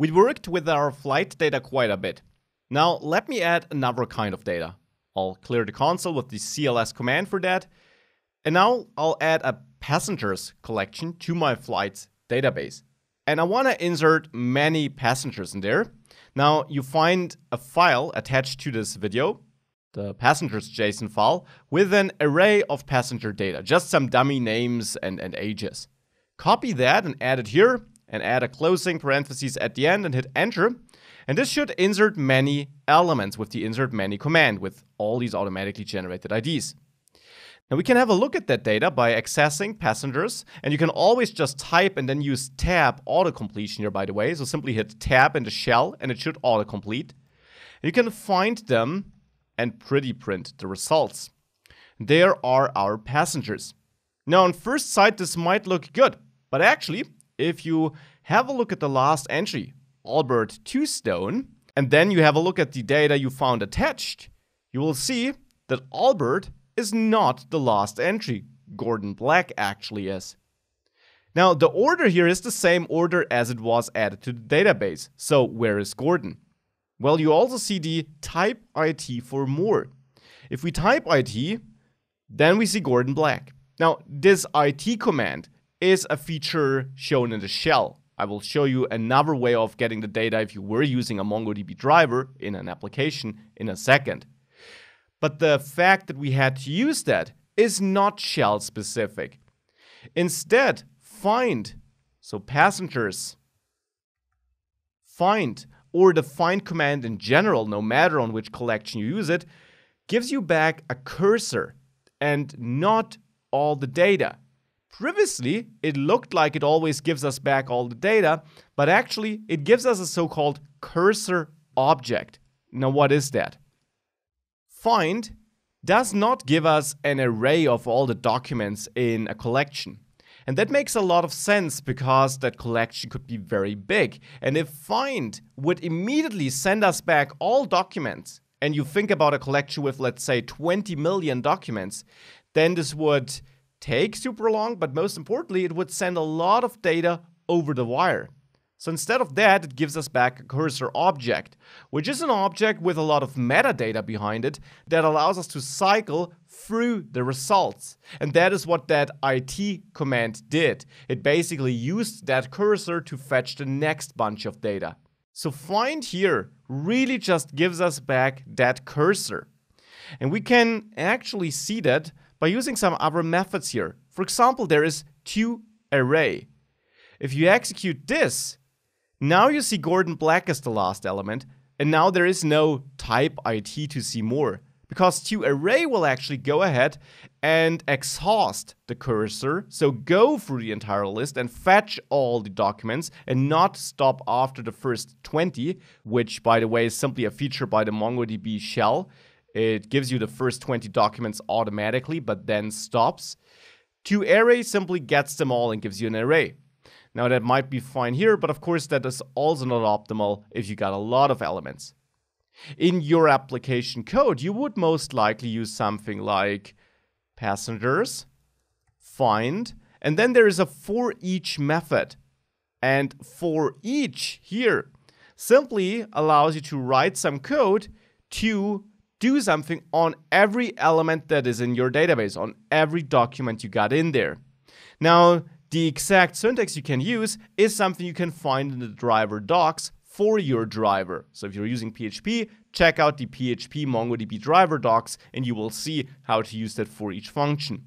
We worked with our flight data quite a bit. Now let me add another kind of data. I'll clear the console with the CLS command for that. And now I'll add a passengers collection to my flight's database. And I want to insert many passengers in there. Now you find a file attached to this video, the passengers JSON file, with an array of passenger data, just some dummy names and, and ages. Copy that and add it here and add a closing parenthesis at the end and hit enter. And this should insert many elements with the insert many command with all these automatically generated IDs. Now we can have a look at that data by accessing passengers and you can always just type and then use tab autocompletion here by the way. So simply hit tab in the shell and it should autocomplete. complete. you can find them and pretty print the results. There are our passengers. Now on first sight this might look good, but actually if you have a look at the last entry, Albert Twostone, and then you have a look at the data you found attached, you will see that Albert is not the last entry. Gordon Black actually is. Now, the order here is the same order as it was added to the database. So where is Gordon? Well, you also see the type IT for more. If we type IT, then we see Gordon Black. Now, this IT command is a feature shown in the shell. I will show you another way of getting the data if you were using a MongoDB driver in an application in a second. But the fact that we had to use that is not shell specific. Instead, find, so passengers, find, or the find command in general, no matter on which collection you use it, gives you back a cursor and not all the data. Previously, it looked like it always gives us back all the data, but actually it gives us a so-called cursor object. Now what is that? Find does not give us an array of all the documents in a collection. And that makes a lot of sense because that collection could be very big. And if find would immediately send us back all documents, and you think about a collection with, let's say, 20 million documents, then this would take super long, but most importantly, it would send a lot of data over the wire. So instead of that, it gives us back a cursor object, which is an object with a lot of metadata behind it that allows us to cycle through the results. And that is what that IT command did. It basically used that cursor to fetch the next bunch of data. So find here really just gives us back that cursor. And we can actually see that by using some other methods here. For example, there is toArray. If you execute this, now you see Gordon Black as the last element, and now there is no type IT to see more, because toArray will actually go ahead and exhaust the cursor, so go through the entire list and fetch all the documents and not stop after the first 20, which by the way is simply a feature by the MongoDB shell. It gives you the first 20 documents automatically, but then stops. To array simply gets them all and gives you an array. Now that might be fine here, but of course that is also not optimal if you got a lot of elements. In your application code, you would most likely use something like passengers, find, and then there is a for each method. And for each here simply allows you to write some code to do something on every element that is in your database, on every document you got in there. Now, the exact syntax you can use is something you can find in the driver docs for your driver. So if you're using PHP, check out the PHP MongoDB driver docs and you will see how to use that for each function.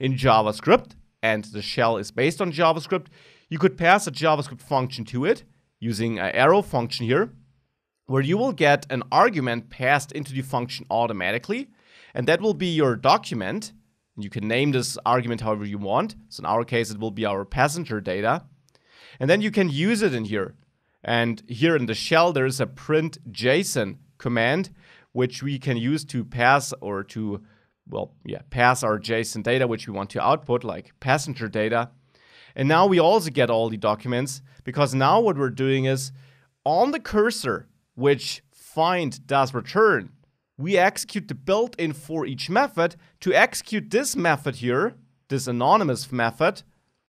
In JavaScript, and the shell is based on JavaScript, you could pass a JavaScript function to it using an arrow function here where you will get an argument passed into the function automatically. And that will be your document. You can name this argument however you want. So in our case, it will be our passenger data. And then you can use it in here. And here in the shell, there is a print JSON command, which we can use to pass or to, well, yeah, pass our JSON data, which we want to output, like passenger data. And now we also get all the documents because now what we're doing is on the cursor, which find does return, we execute the built-in for each method to execute this method here, this anonymous method,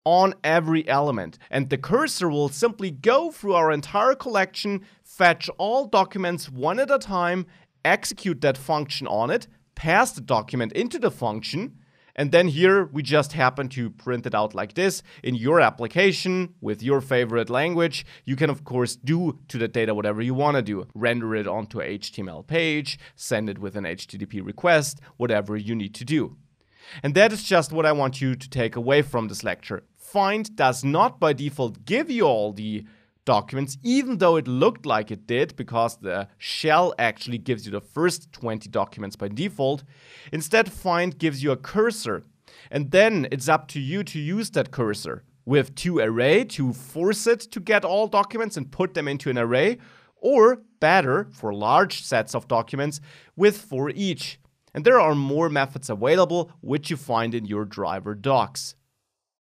on every element. And the cursor will simply go through our entire collection, fetch all documents one at a time, execute that function on it, pass the document into the function, and then here we just happen to print it out like this. In your application, with your favorite language, you can of course do to the data whatever you want to do. Render it onto a HTML page, send it with an HTTP request, whatever you need to do. And that is just what I want you to take away from this lecture. Find does not by default give you all the documents, even though it looked like it did, because the shell actually gives you the first 20 documents by default. Instead, find gives you a cursor, and then it's up to you to use that cursor with to array to force it to get all documents and put them into an array, or better, for large sets of documents, with for each. And there are more methods available, which you find in your driver docs.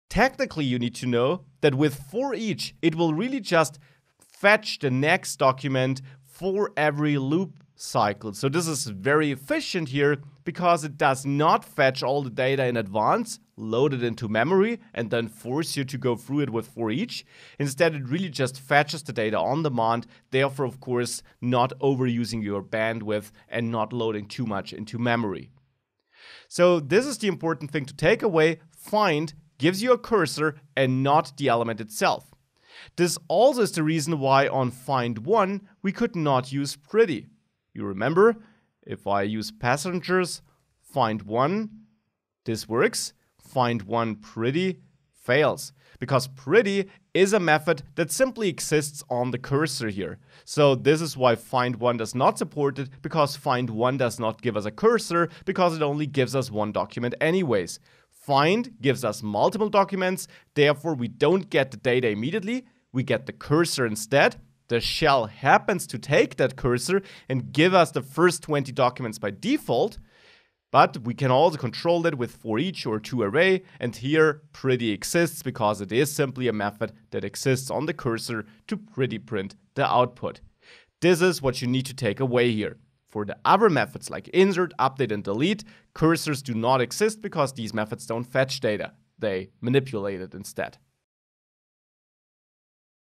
Technically, you need to know that with for each, it will really just fetch the next document for every loop cycle. So this is very efficient here because it does not fetch all the data in advance, load it into memory, and then force you to go through it with for each. Instead, it really just fetches the data on demand, therefore, of course, not overusing your bandwidth and not loading too much into memory. So this is the important thing to take away. Find gives you a cursor and not the element itself. This also is the reason why on find1 we could not use pretty. You remember, if I use passengers, find1, this works, find1 pretty fails because pretty is a method that simply exists on the cursor here. So this is why find1 does not support it because find1 does not give us a cursor because it only gives us one document anyways find gives us multiple documents, therefore we don't get the data immediately, we get the cursor instead. The shell happens to take that cursor and give us the first 20 documents by default, but we can also control that with for each or to array, and here pretty exists because it is simply a method that exists on the cursor to pretty print the output. This is what you need to take away here. For the other methods like insert, update, and delete, cursors do not exist because these methods don't fetch data. They manipulate it instead.